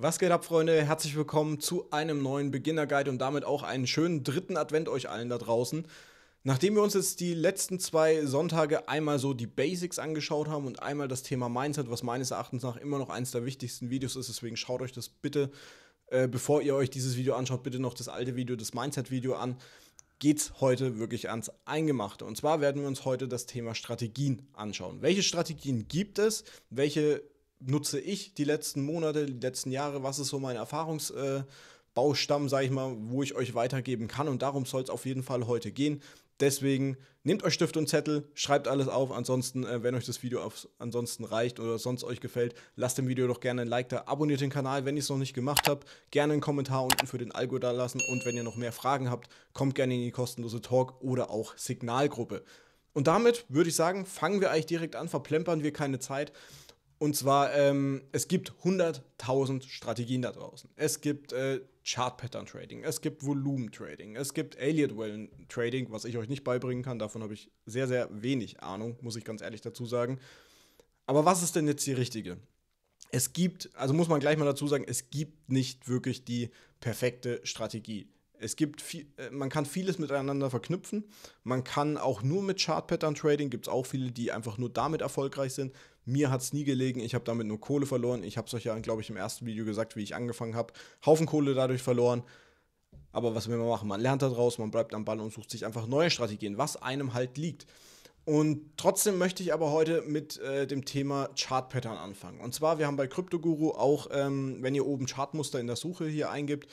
Was geht ab, Freunde? Herzlich willkommen zu einem neuen Beginner-Guide und damit auch einen schönen dritten Advent euch allen da draußen. Nachdem wir uns jetzt die letzten zwei Sonntage einmal so die Basics angeschaut haben und einmal das Thema Mindset, was meines Erachtens nach immer noch eines der wichtigsten Videos ist, deswegen schaut euch das bitte, äh, bevor ihr euch dieses Video anschaut, bitte noch das alte Video, das Mindset-Video an, geht's heute wirklich ans Eingemachte. Und zwar werden wir uns heute das Thema Strategien anschauen. Welche Strategien gibt es? Welche nutze ich die letzten Monate, die letzten Jahre, was ist so mein Erfahrungsbaustamm, äh, sage ich mal, wo ich euch weitergeben kann. Und darum soll es auf jeden Fall heute gehen. Deswegen nehmt euch Stift und Zettel, schreibt alles auf. Ansonsten, äh, wenn euch das Video auf, ansonsten reicht oder sonst euch gefällt, lasst dem Video doch gerne ein Like da, abonniert den Kanal, wenn ihr es noch nicht gemacht habt, gerne einen Kommentar unten für den Algo da lassen und wenn ihr noch mehr Fragen habt, kommt gerne in die kostenlose Talk oder auch Signalgruppe. Und damit würde ich sagen, fangen wir eigentlich direkt an, verplempern wir keine Zeit. Und zwar, ähm, es gibt 100.000 Strategien da draußen. Es gibt äh, Chart-Pattern-Trading, es gibt Volumen-Trading, es gibt Elliott-Wellen-Trading, was ich euch nicht beibringen kann. Davon habe ich sehr, sehr wenig Ahnung, muss ich ganz ehrlich dazu sagen. Aber was ist denn jetzt die richtige? Es gibt, also muss man gleich mal dazu sagen, es gibt nicht wirklich die perfekte Strategie. Es gibt viel, äh, man kann vieles miteinander verknüpfen. Man kann auch nur mit Chart Pattern Trading, gibt es auch viele, die einfach nur damit erfolgreich sind. Mir hat es nie gelegen, ich habe damit nur Kohle verloren. Ich habe es euch ja, glaube ich, im ersten Video gesagt, wie ich angefangen habe. Haufen Kohle dadurch verloren. Aber was will man machen? Man lernt daraus, man bleibt am Ball und sucht sich einfach neue Strategien, was einem halt liegt. Und trotzdem möchte ich aber heute mit äh, dem Thema Chart-Pattern anfangen. Und zwar, wir haben bei CryptoGuru auch, ähm, wenn ihr oben Chartmuster in der Suche hier eingibt,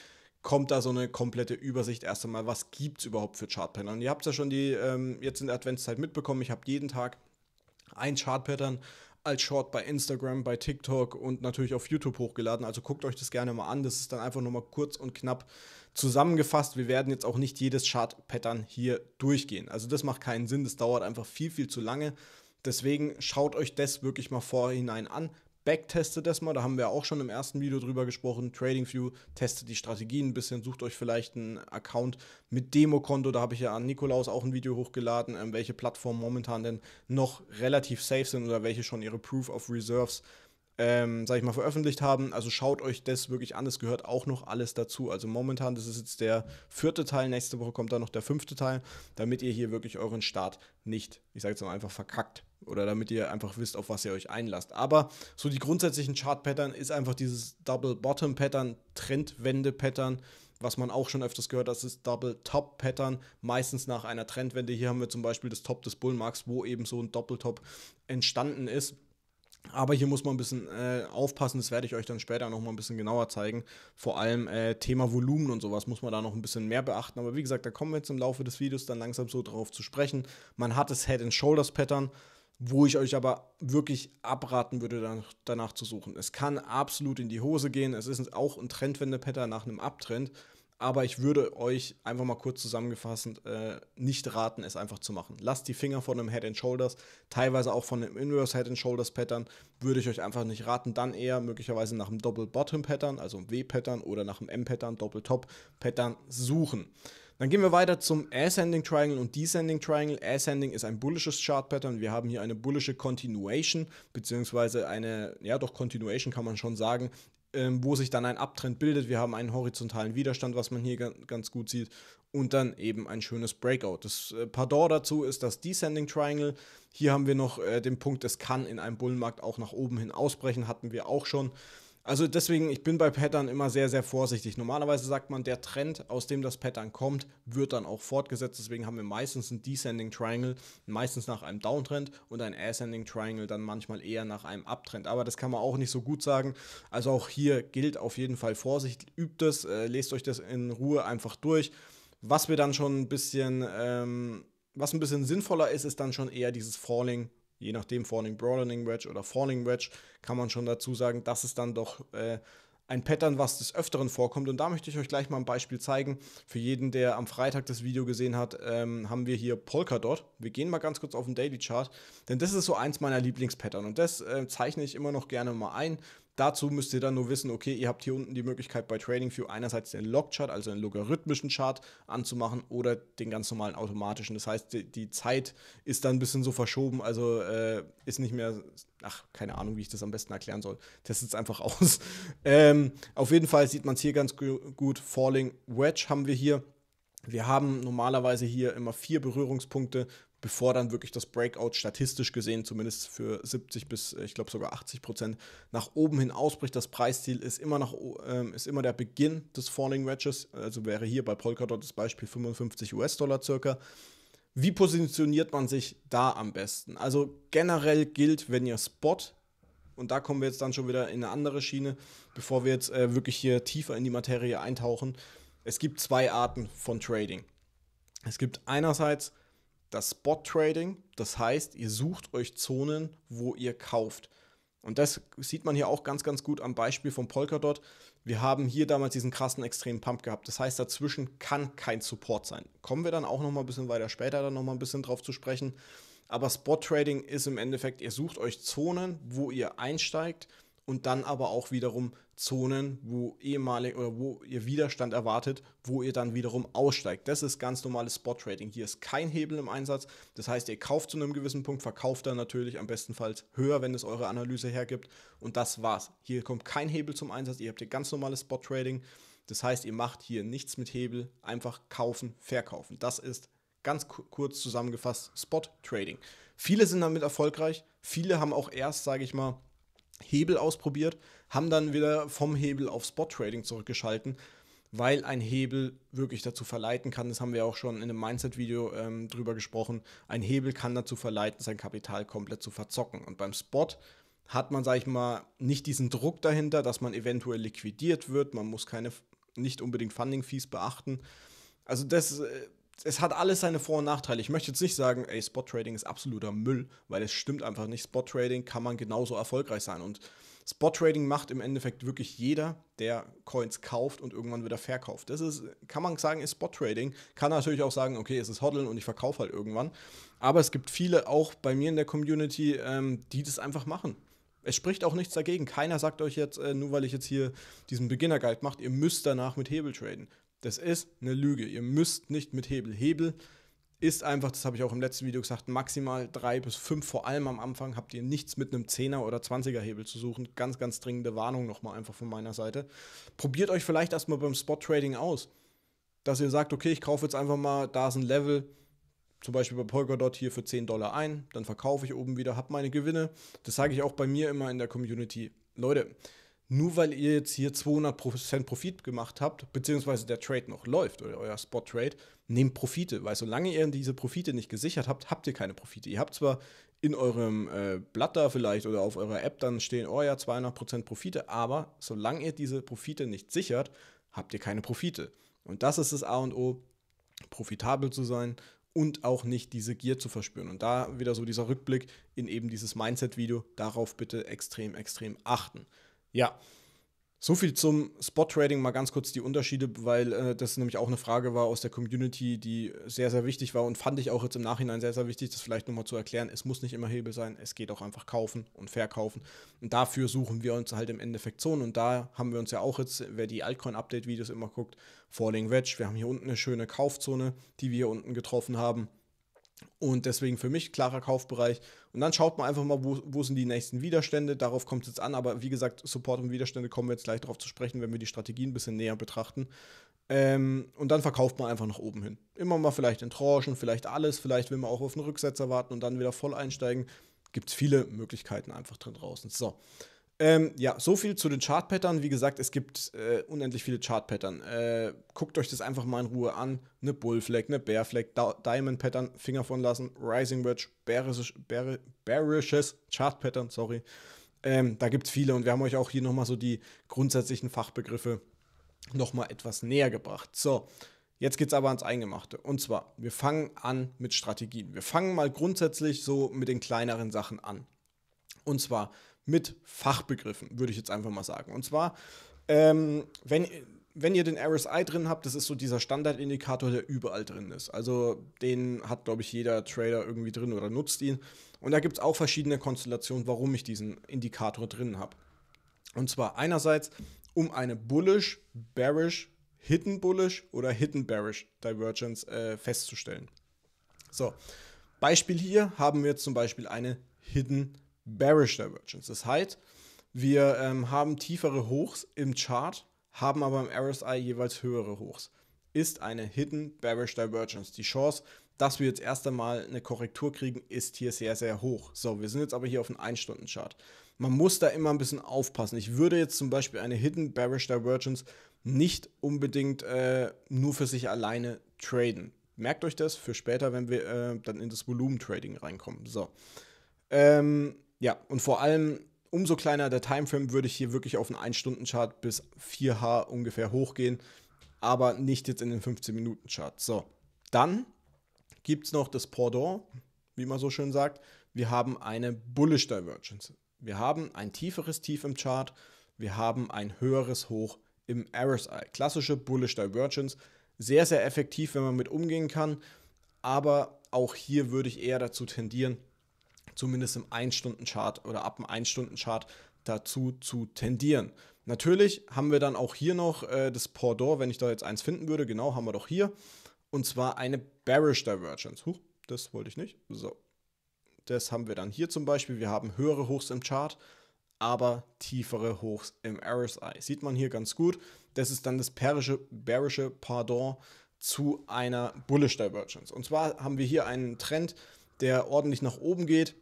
kommt da so eine komplette Übersicht erst einmal, was gibt es überhaupt für Chartpattern. Ihr habt es ja schon die, ähm, jetzt in der Adventszeit mitbekommen, ich habe jeden Tag ein Chartpattern als Short bei Instagram, bei TikTok und natürlich auf YouTube hochgeladen. Also guckt euch das gerne mal an. Das ist dann einfach nur mal kurz und knapp zusammengefasst. Wir werden jetzt auch nicht jedes Chart-Pattern hier durchgehen. Also das macht keinen Sinn. Das dauert einfach viel, viel zu lange. Deswegen schaut euch das wirklich mal vorhinein an backtestet das mal, da haben wir auch schon im ersten Video drüber gesprochen. TradingView testet die Strategien ein bisschen, sucht euch vielleicht einen Account mit Demokonto. Da habe ich ja an Nikolaus auch ein Video hochgeladen, ähm, welche Plattformen momentan denn noch relativ safe sind oder welche schon ihre Proof of Reserves ähm, sag ich mal, veröffentlicht haben. Also schaut euch das wirklich an. Es gehört auch noch alles dazu. Also momentan, das ist jetzt der vierte Teil. Nächste Woche kommt dann noch der fünfte Teil, damit ihr hier wirklich euren Start nicht, ich sage jetzt mal einfach, verkackt. Oder damit ihr einfach wisst, auf was ihr euch einlasst. Aber so die grundsätzlichen Chart-Pattern ist einfach dieses Double-Bottom-Pattern, Trendwende-Pattern, was man auch schon öfters gehört hat, ist Double-Top-Pattern, meistens nach einer Trendwende. Hier haben wir zum Beispiel das Top des Bullmarks, wo eben so ein Doppeltop entstanden ist. Aber hier muss man ein bisschen äh, aufpassen, das werde ich euch dann später nochmal ein bisschen genauer zeigen. Vor allem äh, Thema Volumen und sowas muss man da noch ein bisschen mehr beachten. Aber wie gesagt, da kommen wir jetzt im Laufe des Videos dann langsam so drauf zu sprechen. Man hat das Head-and-Shoulders-Pattern, wo ich euch aber wirklich abraten würde, danach, danach zu suchen. Es kann absolut in die Hose gehen. Es ist auch ein Trendwende-Pattern nach einem Abtrend. Aber ich würde euch einfach mal kurz zusammengefasst äh, nicht raten, es einfach zu machen. Lasst die Finger von einem Head and Shoulders, teilweise auch von einem Inverse Head and Shoulders Pattern, würde ich euch einfach nicht raten. Dann eher möglicherweise nach einem Double Bottom Pattern, also einem W Pattern oder nach einem M Pattern, Doppel Top Pattern suchen. Dann gehen wir weiter zum Ascending Triangle und Descending Triangle. Ascending ist ein bullisches Chart Pattern. Wir haben hier eine bullische Continuation, beziehungsweise eine, ja doch Continuation kann man schon sagen, ähm, wo sich dann ein Abtrend bildet. Wir haben einen horizontalen Widerstand, was man hier ganz gut sieht, und dann eben ein schönes Breakout. Das äh, Pardon dazu ist das Descending Triangle. Hier haben wir noch äh, den Punkt, es kann in einem Bullenmarkt auch nach oben hin ausbrechen, hatten wir auch schon. Also deswegen, ich bin bei Pattern immer sehr, sehr vorsichtig. Normalerweise sagt man, der Trend, aus dem das Pattern kommt, wird dann auch fortgesetzt. Deswegen haben wir meistens ein Descending Triangle, meistens nach einem Downtrend und ein Ascending Triangle dann manchmal eher nach einem Uptrend. Aber das kann man auch nicht so gut sagen. Also auch hier gilt auf jeden Fall Vorsicht, übt es, äh, lest euch das in Ruhe einfach durch. Was wir dann schon ein bisschen, ähm, was ein bisschen sinnvoller ist, ist dann schon eher dieses Falling je nachdem Falling Broadening Wedge oder Falling Wedge, kann man schon dazu sagen, dass es dann doch äh, ein Pattern, was des Öfteren vorkommt. Und da möchte ich euch gleich mal ein Beispiel zeigen. Für jeden, der am Freitag das Video gesehen hat, ähm, haben wir hier Polkadot. Wir gehen mal ganz kurz auf den Daily Chart, denn das ist so eins meiner Lieblingspattern und das äh, zeichne ich immer noch gerne mal ein. Dazu müsst ihr dann nur wissen, okay, ihr habt hier unten die Möglichkeit bei Trading View einerseits den Log-Chart, also einen logarithmischen Chart anzumachen oder den ganz normalen automatischen. Das heißt, die, die Zeit ist dann ein bisschen so verschoben, also äh, ist nicht mehr, ach, keine Ahnung, wie ich das am besten erklären soll. Testet es einfach aus. Ähm, auf jeden Fall sieht man es hier ganz gut. Falling Wedge haben wir hier. Wir haben normalerweise hier immer vier Berührungspunkte bevor dann wirklich das Breakout statistisch gesehen, zumindest für 70 bis ich glaube sogar 80 Prozent, nach oben hin ausbricht. Das Preisziel ist immer, nach, ähm, ist immer der Beginn des Falling Wedges, also wäre hier bei Polkadot das Beispiel 55 US-Dollar circa. Wie positioniert man sich da am besten? Also generell gilt, wenn ihr Spot und da kommen wir jetzt dann schon wieder in eine andere Schiene, bevor wir jetzt äh, wirklich hier tiefer in die Materie eintauchen. Es gibt zwei Arten von Trading. Es gibt einerseits das Spot Trading. Das heißt, ihr sucht euch Zonen, wo ihr kauft. Und das sieht man hier auch ganz, ganz gut am Beispiel von Polkadot. Wir haben hier damals diesen krassen extremen Pump gehabt. Das heißt, dazwischen kann kein Support sein. Kommen wir dann auch noch mal ein bisschen weiter später dann noch mal ein bisschen drauf zu sprechen. Aber Spot Trading ist im Endeffekt, ihr sucht euch Zonen, wo ihr einsteigt und dann aber auch wiederum Zonen, wo ehemalig oder wo ihr Widerstand erwartet, wo ihr dann wiederum aussteigt. Das ist ganz normales Spot Trading. Hier ist kein Hebel im Einsatz. Das heißt, ihr kauft zu einem gewissen Punkt, verkauft dann natürlich am bestenfalls höher, wenn es eure Analyse hergibt. Und das war's. Hier kommt kein Hebel zum Einsatz. Ihr habt hier ganz normales Spot Trading. Das heißt, ihr macht hier nichts mit Hebel, einfach kaufen, verkaufen. Das ist ganz kurz zusammengefasst Spot Trading. Viele sind damit erfolgreich. Viele haben auch erst, sage ich mal, Hebel ausprobiert, haben dann wieder vom Hebel auf Spot Trading zurückgeschalten, weil ein Hebel wirklich dazu verleiten kann, das haben wir auch schon in einem Mindset-Video ähm, drüber gesprochen, ein Hebel kann dazu verleiten, sein Kapital komplett zu verzocken. Und beim Spot hat man, sage ich mal, nicht diesen Druck dahinter, dass man eventuell liquidiert wird, man muss keine, nicht unbedingt Funding-Fees beachten. Also das äh, es hat alles seine Vor- und Nachteile. Ich möchte jetzt nicht sagen, ey, Spot Trading ist absoluter Müll, weil es stimmt einfach nicht. Spot Trading kann man genauso erfolgreich sein. Und Spot Trading macht im Endeffekt wirklich jeder, der Coins kauft und irgendwann wieder verkauft. Das ist, kann man sagen, ist Spot Trading. Kann natürlich auch sagen, okay, es ist Hoddeln und ich verkaufe halt irgendwann. Aber es gibt viele auch bei mir in der Community, ähm, die das einfach machen. Es spricht auch nichts dagegen. Keiner sagt euch jetzt, äh, nur weil ich jetzt hier diesen Beginner Guide macht, ihr müsst danach mit Hebel traden. Das ist eine Lüge. Ihr müsst nicht mit Hebel. Hebel ist einfach, das habe ich auch im letzten Video gesagt, maximal drei bis fünf, vor allem am Anfang habt ihr nichts mit einem Zehner oder 20er Hebel zu suchen. Ganz, ganz dringende Warnung nochmal einfach von meiner Seite. Probiert euch vielleicht erstmal beim Spot Trading aus, dass ihr sagt, okay, ich kaufe jetzt einfach mal, da ist ein Level, zum Beispiel bei Polkadot hier für 10 Dollar ein, dann verkaufe ich oben wieder, habe meine Gewinne. Das sage ich auch bei mir immer in der Community. Leute, nur weil ihr jetzt hier 200% Profit gemacht habt, beziehungsweise der Trade noch läuft oder euer Spot-Trade, nehmt Profite, weil solange ihr diese Profite nicht gesichert habt, habt ihr keine Profite. Ihr habt zwar in eurem äh, Blatt da vielleicht oder auf eurer App dann stehen, oh ja, 200% Profite, aber solange ihr diese Profite nicht sichert, habt ihr keine Profite. Und das ist das A und O, profitabel zu sein und auch nicht diese Gier zu verspüren. Und da wieder so dieser Rückblick in eben dieses Mindset-Video, darauf bitte extrem, extrem achten. Ja. So viel zum Spot Trading, mal ganz kurz die Unterschiede, weil äh, das nämlich auch eine Frage war aus der Community, die sehr, sehr wichtig war und fand ich auch jetzt im Nachhinein sehr, sehr wichtig, das vielleicht nochmal zu erklären. Es muss nicht immer Hebel sein, es geht auch einfach kaufen und verkaufen. Und dafür suchen wir uns halt im Endeffekt Zonen und da haben wir uns ja auch jetzt, wer die Altcoin-Update-Videos immer guckt, Falling Wedge, wir haben hier unten eine schöne Kaufzone, die wir hier unten getroffen haben. Und deswegen für mich klarer Kaufbereich. Und dann schaut man einfach mal, wo, wo sind die nächsten Widerstände. Darauf kommt es jetzt an. Aber wie gesagt, Support und Widerstände kommen wir jetzt gleich darauf zu sprechen, wenn wir die Strategien ein bisschen näher betrachten. Ähm, und dann verkauft man einfach nach oben hin. Immer mal vielleicht in Tranchen, vielleicht alles. Vielleicht will man auch auf einen Rücksetzer warten und dann wieder voll einsteigen. Gibt es viele Möglichkeiten einfach drin draußen. So. Ähm, ja, so viel zu den Chart-Pattern. Wie gesagt, es gibt äh, unendlich viele Chart-Pattern. Äh, guckt euch das einfach mal in Ruhe an. Eine Bull-Flag, eine Bear-Flag, Diamond-Pattern, Finger von lassen, Rising Wedge, bearish, bear, bearishes Chart-Pattern, sorry. Ähm, da gibt es viele und wir haben euch auch hier nochmal so die grundsätzlichen Fachbegriffe nochmal etwas näher gebracht. So, jetzt geht es aber ans Eingemachte. Und zwar, wir fangen an mit Strategien. Wir fangen mal grundsätzlich so mit den kleineren Sachen an. Und zwar, mit Fachbegriffen, würde ich jetzt einfach mal sagen. Und zwar, ähm, wenn, wenn ihr den RSI drin habt, das ist so dieser Standardindikator, der überall drin ist. Also den hat, glaube ich, jeder Trader irgendwie drin oder nutzt ihn. Und da gibt es auch verschiedene Konstellationen, warum ich diesen Indikator drin habe. Und zwar einerseits, um eine bullish, bearish, hidden bullish oder hidden bearish Divergence äh, festzustellen. So, Beispiel hier haben wir jetzt zum Beispiel eine hidden bearish divergence. Das heißt, wir ähm, haben tiefere Hochs im Chart, haben aber im RSI jeweils höhere Hochs. Ist eine Hidden Bearish Divergence. Die Chance, dass wir jetzt erst einmal eine Korrektur kriegen, ist hier sehr, sehr hoch. So, wir sind jetzt aber hier auf einem 1-Stunden-Chart. Man muss da immer ein bisschen aufpassen. Ich würde jetzt zum Beispiel eine Hidden Bearish Divergence nicht unbedingt äh, nur für sich alleine traden. Merkt euch das für später, wenn wir äh, dann in das Volumen-Trading reinkommen. So. Ähm, ja, und vor allem umso kleiner der Timeframe würde ich hier wirklich auf einen 1-Stunden-Chart bis 4H ungefähr hochgehen, aber nicht jetzt in den 15-Minuten-Chart. So, dann gibt es noch das Pendant, wie man so schön sagt. Wir haben eine Bullish Divergence. Wir haben ein tieferes Tief im Chart, wir haben ein höheres Hoch im RSI. Klassische Bullish Divergence. Sehr, sehr effektiv, wenn man mit umgehen kann. Aber auch hier würde ich eher dazu tendieren, zumindest im 1-Stunden-Chart oder ab dem 1-Stunden-Chart dazu zu tendieren. Natürlich haben wir dann auch hier noch äh, das Pordor, wenn ich da jetzt eins finden würde, genau haben wir doch hier. Und zwar eine Bearish Divergence. Huch, das wollte ich nicht. So. Das haben wir dann hier zum Beispiel. Wir haben höhere Hochs im Chart, aber tiefere Hochs im RSI. Sieht man hier ganz gut. Das ist dann das Perische, Bearische Pardon zu einer Bullish Divergence. Und zwar haben wir hier einen Trend, der ordentlich nach oben geht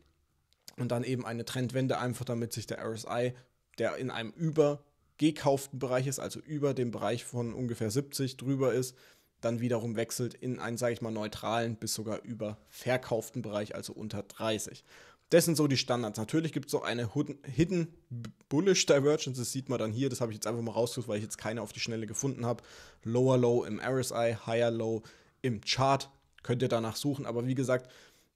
und dann eben eine Trendwende, einfach damit sich der RSI, der in einem übergekauften Bereich ist, also über dem Bereich von ungefähr 70 drüber ist, dann wiederum wechselt in einen, sage ich mal, neutralen bis sogar überverkauften Bereich, also unter 30. Das sind so die Standards. Natürlich gibt es auch eine Hidden Bullish Divergence, das sieht man dann hier, das habe ich jetzt einfach mal rausgesucht, weil ich jetzt keine auf die Schnelle gefunden habe. Lower Low im RSI, Higher Low im Chart, könnt ihr danach suchen, aber wie gesagt,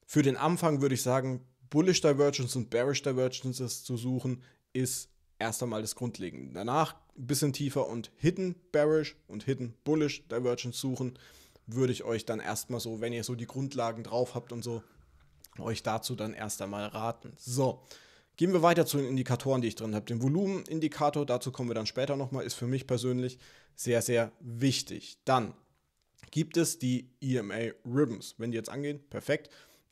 für den Anfang würde ich sagen, Bullish Divergence und Bearish Divergences zu suchen, ist erst einmal das Grundlegende. Danach ein bisschen tiefer und Hidden Bearish und Hidden Bullish Divergence suchen, würde ich euch dann erstmal so, wenn ihr so die Grundlagen drauf habt und so, euch dazu dann erst einmal raten. So, gehen wir weiter zu den Indikatoren, die ich drin habe. Den Volumenindikator, dazu kommen wir dann später nochmal, ist für mich persönlich sehr, sehr wichtig. Dann gibt es die EMA Ribbons. Wenn die jetzt angehen, perfekt.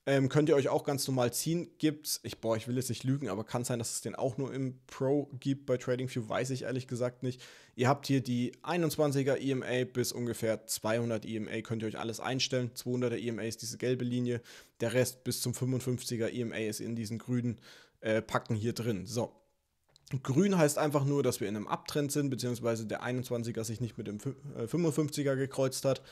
Ähm, könnt ihr euch auch ganz normal ziehen. Gibt's, ich, boah, ich will jetzt nicht lügen, aber kann sein, dass es den auch nur im Pro gibt bei TradingView, weiß ich ehrlich gesagt nicht. Ihr habt hier die 21er EMA bis ungefähr 200 EMA, könnt ihr euch alles einstellen. 200er EMA ist diese gelbe Linie, der Rest bis zum 55er EMA ist in diesen grünen äh, Packen hier drin. So, Grün heißt einfach nur, dass wir in einem Abtrend sind, beziehungsweise der 21er sich nicht mit dem 55er äh, gekreuzt hat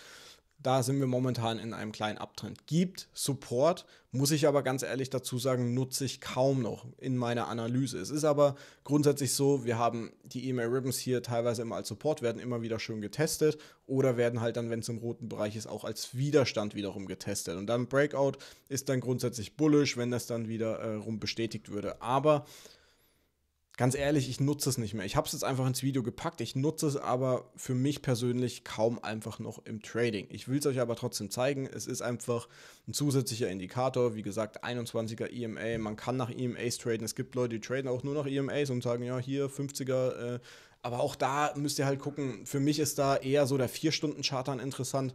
da sind wir momentan in einem kleinen Abtrend. Gibt Support, muss ich aber ganz ehrlich dazu sagen, nutze ich kaum noch in meiner Analyse. Es ist aber grundsätzlich so, wir haben die E-Mail Ribbons hier teilweise immer als Support, werden immer wieder schön getestet oder werden halt dann, wenn es im roten Bereich ist, auch als Widerstand wiederum getestet. Und dann Breakout ist dann grundsätzlich bullish, wenn das dann wiederum äh, bestätigt würde. Aber ganz ehrlich, ich nutze es nicht mehr. Ich habe es jetzt einfach ins Video gepackt. Ich nutze es aber für mich persönlich kaum einfach noch im Trading. Ich will es euch aber trotzdem zeigen. Es ist einfach ein zusätzlicher Indikator. Wie gesagt, 21er EMA. Man kann nach EMAs traden. Es gibt Leute, die traden auch nur nach EMAs und sagen, ja, hier 50er. Äh, aber auch da müsst ihr halt gucken. Für mich ist da eher so der 4-Stunden-Chart interessant.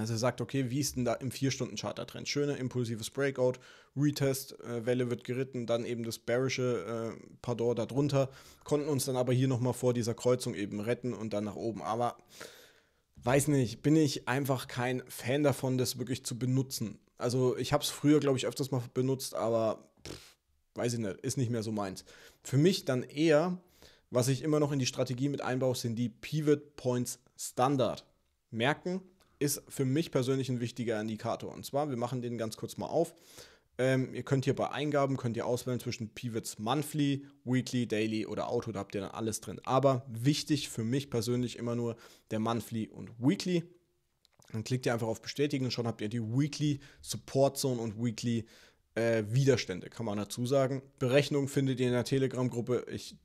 Also er sagt, okay, wie ist denn da im 4-Stunden-Charter trend Schöne, impulsives Breakout, Retest, äh, Welle wird geritten, dann eben das bearische äh, Pardon darunter, konnten uns dann aber hier nochmal vor dieser Kreuzung eben retten und dann nach oben. Aber weiß nicht, bin ich einfach kein Fan davon, das wirklich zu benutzen. Also ich habe es früher, glaube ich, öfters mal benutzt, aber pff, weiß ich nicht, ist nicht mehr so meins. Für mich dann eher, was ich immer noch in die Strategie mit einbaue, sind die Pivot Points Standard. Merken, ist für mich persönlich ein wichtiger Indikator. Und zwar, wir machen den ganz kurz mal auf. Ähm, ihr könnt hier bei Eingaben könnt ihr auswählen zwischen Pivots Monthly, Weekly, Daily oder Auto, da habt ihr dann alles drin. Aber wichtig für mich persönlich immer nur der Monthly und Weekly. Dann klickt ihr einfach auf Bestätigen und schon habt ihr die Weekly Support Zone und Weekly äh, Widerstände, kann man dazu sagen. Berechnung findet ihr in der Telegram-Gruppe. Ich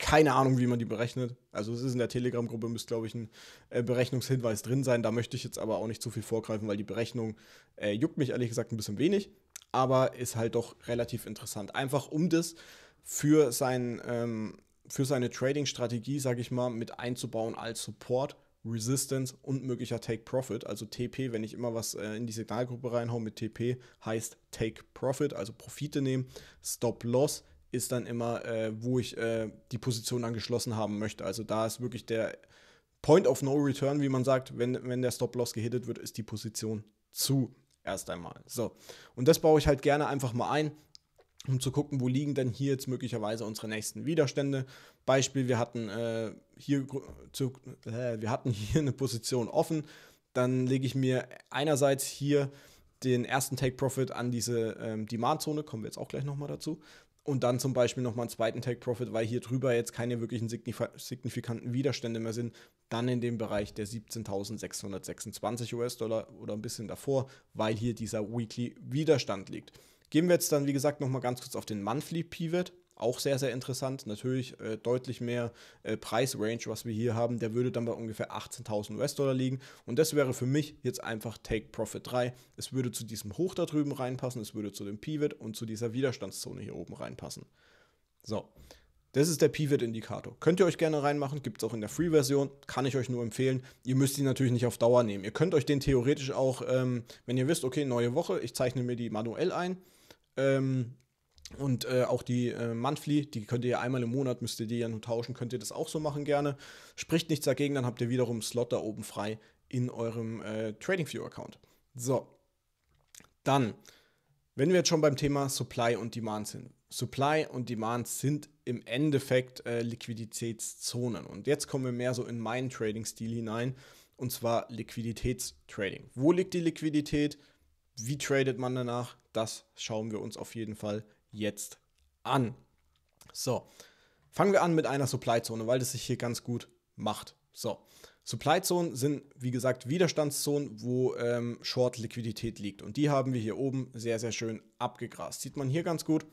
keine Ahnung, wie man die berechnet. Also es ist in der Telegram-Gruppe, müsste, glaube ich, ein äh, Berechnungshinweis drin sein. Da möchte ich jetzt aber auch nicht zu viel vorgreifen, weil die Berechnung äh, juckt mich ehrlich gesagt ein bisschen wenig, aber ist halt doch relativ interessant. Einfach um das für, sein, ähm, für seine Trading-Strategie, sage ich mal, mit einzubauen als Support. Resistance und möglicher Take Profit, also TP, wenn ich immer was äh, in die Signalgruppe reinhaue mit TP, heißt Take Profit, also Profite nehmen, Stop Loss, ist dann immer, äh, wo ich äh, die Position angeschlossen haben möchte. Also da ist wirklich der Point of No Return, wie man sagt, wenn, wenn der Stop-Loss gehittet wird, ist die Position zu erst einmal. So, und das baue ich halt gerne einfach mal ein, um zu gucken, wo liegen denn hier jetzt möglicherweise unsere nächsten Widerstände. Beispiel, wir hatten, äh, hier, zu, äh, wir hatten hier eine Position offen, dann lege ich mir einerseits hier den ersten Take Profit an diese ähm, Demand-Zone, kommen wir jetzt auch gleich nochmal dazu und dann zum Beispiel nochmal einen zweiten Take Profit, weil hier drüber jetzt keine wirklichen signifikanten Widerstände mehr sind, dann in dem Bereich der 17.626 US-Dollar oder ein bisschen davor, weil hier dieser Weekly Widerstand liegt. Gehen wir jetzt dann, wie gesagt, nochmal ganz kurz auf den Monthly Pivot auch sehr, sehr interessant. Natürlich äh, deutlich mehr äh, Preisrange, was wir hier haben. Der würde dann bei ungefähr 18.000 US-Dollar liegen. Und das wäre für mich jetzt einfach Take Profit 3. Es würde zu diesem Hoch da drüben reinpassen, es würde zu dem Pivot und zu dieser Widerstandszone hier oben reinpassen. So. Das ist der Pivot-Indikator. Könnt ihr euch gerne reinmachen, gibt es auch in der Free-Version, kann ich euch nur empfehlen. Ihr müsst ihn natürlich nicht auf Dauer nehmen. Ihr könnt euch den theoretisch auch, ähm, wenn ihr wisst, okay, neue Woche, ich zeichne mir die manuell ein, ähm, und äh, auch die äh, Monthly, die könnt ihr ja einmal im Monat, müsst ihr die ja nur tauschen, könnt ihr das auch so machen gerne. Spricht nichts dagegen, dann habt ihr wiederum einen Slot da oben frei in eurem äh, TradingView-Account. So, dann, wenn wir jetzt schon beim Thema Supply und Demand sind. Supply und Demand sind im Endeffekt äh, Liquiditätszonen. Und jetzt kommen wir mehr so in meinen Trading-Stil hinein, und zwar Liquiditätstrading. Wo liegt die Liquidität? Wie tradet man danach? Das schauen wir uns auf jeden Fall an jetzt an. So, fangen wir an mit einer Supply Zone, weil das sich hier ganz gut macht. So, Supply Zonen sind, wie gesagt, Widerstandszonen, wo ähm, Short Liquidität liegt. Und die haben wir hier oben sehr, sehr schön abgegrast. Sieht man hier ganz gut.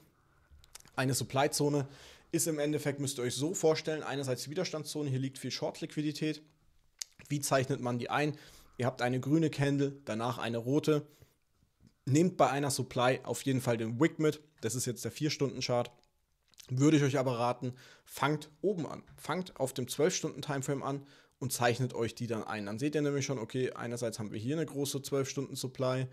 Eine Supply Zone ist im Endeffekt, müsst ihr euch so vorstellen, einerseits Widerstandszone, hier liegt viel Short Liquidität. Wie zeichnet man die ein? Ihr habt eine grüne Candle, danach eine rote. Nehmt bei einer Supply auf jeden Fall den Wick mit das ist jetzt der 4-Stunden-Chart. Würde ich euch aber raten, fangt oben an. Fangt auf dem 12-Stunden-Timeframe an und zeichnet euch die dann ein. Dann seht ihr nämlich schon, okay, einerseits haben wir hier eine große 12-Stunden-Supply,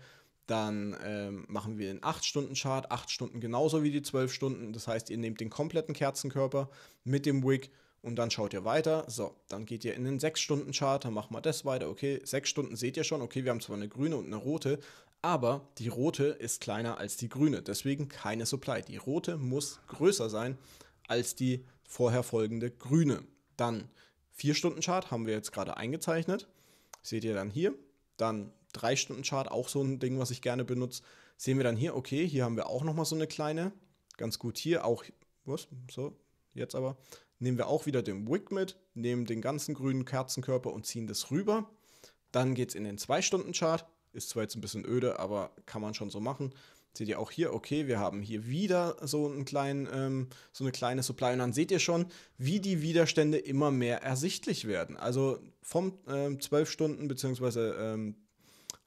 dann ähm, machen wir den 8-Stunden-Chart, 8 Stunden genauso wie die 12 Stunden. Das heißt, ihr nehmt den kompletten Kerzenkörper mit dem Wick und dann schaut ihr weiter. So, dann geht ihr in den 6-Stunden-Chart, dann machen wir das weiter. Okay, 6 Stunden seht ihr schon, okay, wir haben zwar eine grüne und eine rote, aber die rote ist kleiner als die grüne, deswegen keine Supply. Die rote muss größer sein als die vorher folgende grüne. Dann 4-Stunden-Chart haben wir jetzt gerade eingezeichnet, seht ihr dann hier. Dann 3-Stunden-Chart, auch so ein Ding, was ich gerne benutze. Sehen wir dann hier, okay, hier haben wir auch nochmal so eine kleine, ganz gut hier, auch, was, so, jetzt aber. Nehmen wir auch wieder den Wick mit, nehmen den ganzen grünen Kerzenkörper und ziehen das rüber. Dann geht es in den 2-Stunden-Chart, ist zwar jetzt ein bisschen öde, aber kann man schon so machen. Seht ihr auch hier, okay, wir haben hier wieder so, einen kleinen, ähm, so eine kleine Supply. Und dann seht ihr schon, wie die Widerstände immer mehr ersichtlich werden. Also vom ähm, 12 Stunden, beziehungsweise, ähm,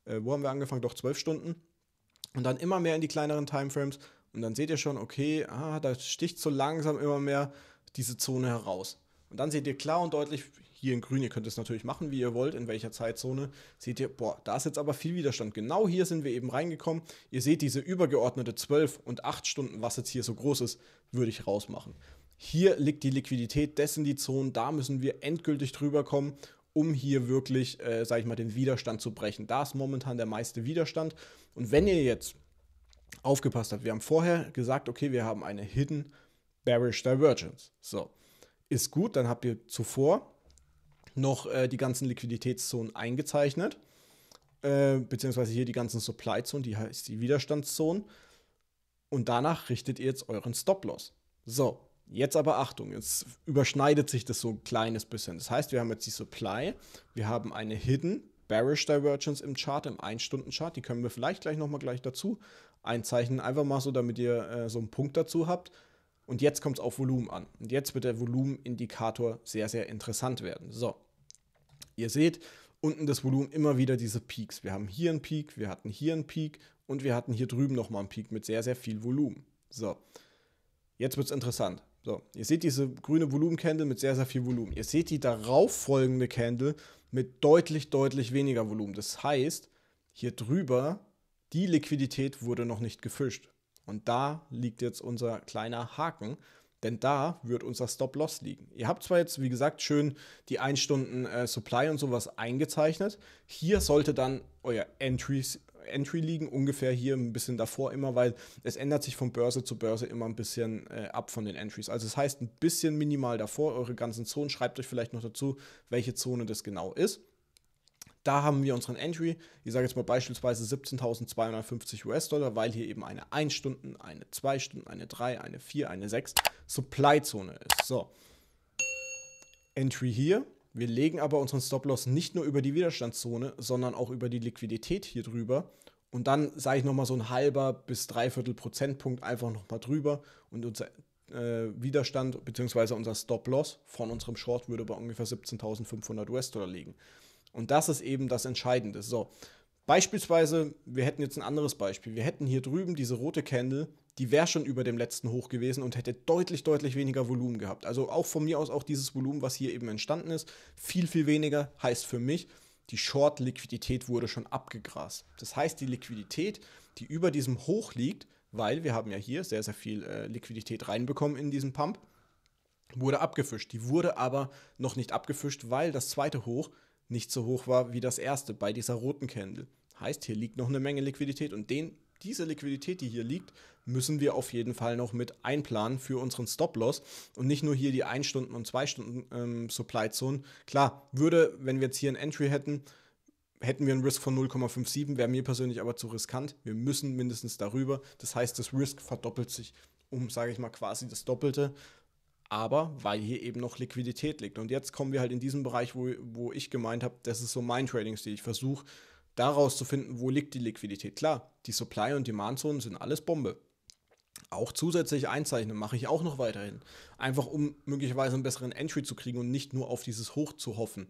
äh, wo haben wir angefangen? Doch 12 Stunden. Und dann immer mehr in die kleineren Timeframes. Und dann seht ihr schon, okay, ah, da sticht so langsam immer mehr diese Zone heraus. Und dann seht ihr klar und deutlich, hier in grün, ihr könnt es natürlich machen, wie ihr wollt, in welcher Zeitzone, seht ihr, boah, da ist jetzt aber viel Widerstand. Genau hier sind wir eben reingekommen. Ihr seht diese übergeordnete 12 und 8 Stunden, was jetzt hier so groß ist, würde ich rausmachen. Hier liegt die Liquidität, das sind die Zonen, da müssen wir endgültig drüber kommen, um hier wirklich, äh, sage ich mal, den Widerstand zu brechen. Da ist momentan der meiste Widerstand. Und wenn ihr jetzt aufgepasst habt, wir haben vorher gesagt, okay, wir haben eine Hidden Bearish Divergence. So, ist gut, dann habt ihr zuvor noch äh, die ganzen Liquiditätszonen eingezeichnet, äh, beziehungsweise hier die ganzen Supply-Zonen, die heißt die Widerstandszonen. Und danach richtet ihr jetzt euren Stop-Loss. So, jetzt aber Achtung, jetzt überschneidet sich das so ein kleines bisschen. Das heißt, wir haben jetzt die Supply, wir haben eine Hidden Bearish Divergence im Chart, im 1-Stunden-Chart, die können wir vielleicht gleich nochmal gleich dazu einzeichnen, einfach mal so, damit ihr äh, so einen Punkt dazu habt. Und jetzt kommt es auf Volumen an. Und jetzt wird der Volumenindikator sehr, sehr interessant werden. So, Ihr seht unten das Volumen immer wieder diese Peaks. Wir haben hier einen Peak, wir hatten hier einen Peak und wir hatten hier drüben nochmal einen Peak mit sehr, sehr viel Volumen. So, jetzt wird es interessant. So, ihr seht diese grüne Volumen-Candle mit sehr, sehr viel Volumen. Ihr seht die darauffolgende Candle mit deutlich, deutlich weniger Volumen. Das heißt, hier drüber, die Liquidität wurde noch nicht gefischt. Und da liegt jetzt unser kleiner Haken. Denn da wird unser Stop-Loss liegen. Ihr habt zwar jetzt, wie gesagt, schön die 1 Stunden äh, Supply und sowas eingezeichnet. Hier sollte dann euer Entries, Entry liegen, ungefähr hier ein bisschen davor immer, weil es ändert sich von Börse zu Börse immer ein bisschen äh, ab von den Entries. Also das heißt ein bisschen minimal davor, eure ganzen Zonen. Schreibt euch vielleicht noch dazu, welche Zone das genau ist. Da haben wir unseren Entry, ich sage jetzt mal beispielsweise 17.250 US-Dollar, weil hier eben eine 1 Stunden, eine 2 Stunden, eine 3, eine 4, eine 6 Supply-Zone ist. So, Entry hier. Wir legen aber unseren Stop-Loss nicht nur über die Widerstandszone, sondern auch über die Liquidität hier drüber. Und dann sage ich nochmal so ein halber bis dreiviertel Prozentpunkt einfach nochmal drüber und unser äh, Widerstand bzw. unser Stop-Loss von unserem Short würde bei ungefähr 17.500 US-Dollar liegen. Und das ist eben das Entscheidende. So, beispielsweise, wir hätten jetzt ein anderes Beispiel. Wir hätten hier drüben diese rote Candle, die wäre schon über dem letzten Hoch gewesen und hätte deutlich, deutlich weniger Volumen gehabt. Also auch von mir aus auch dieses Volumen, was hier eben entstanden ist, viel, viel weniger heißt für mich, die Short-Liquidität wurde schon abgegrast. Das heißt, die Liquidität, die über diesem Hoch liegt, weil wir haben ja hier sehr, sehr viel äh, Liquidität reinbekommen in diesen Pump, wurde abgefischt. Die wurde aber noch nicht abgefischt, weil das zweite Hoch nicht so hoch war wie das erste bei dieser roten Candle. Heißt, hier liegt noch eine Menge Liquidität und den, diese Liquidität, die hier liegt, müssen wir auf jeden Fall noch mit einplanen für unseren Stop-Loss und nicht nur hier die 1 Stunden und 2 Stunden ähm, Supply Zone. Klar, würde, wenn wir jetzt hier ein Entry hätten, hätten wir einen Risk von 0,57, wäre mir persönlich aber zu riskant. Wir müssen mindestens darüber. Das heißt, das Risk verdoppelt sich um, sage ich mal, quasi das Doppelte aber weil hier eben noch Liquidität liegt. Und jetzt kommen wir halt in diesen Bereich, wo, wo ich gemeint habe, das ist so mein Trading-Stil. Ich versuche daraus zu finden, wo liegt die Liquidität. Klar, die Supply- und Demand-Zonen sind alles Bombe. Auch zusätzlich einzeichnen mache ich auch noch weiterhin. Einfach um möglicherweise einen besseren Entry zu kriegen und nicht nur auf dieses Hoch zu hoffen.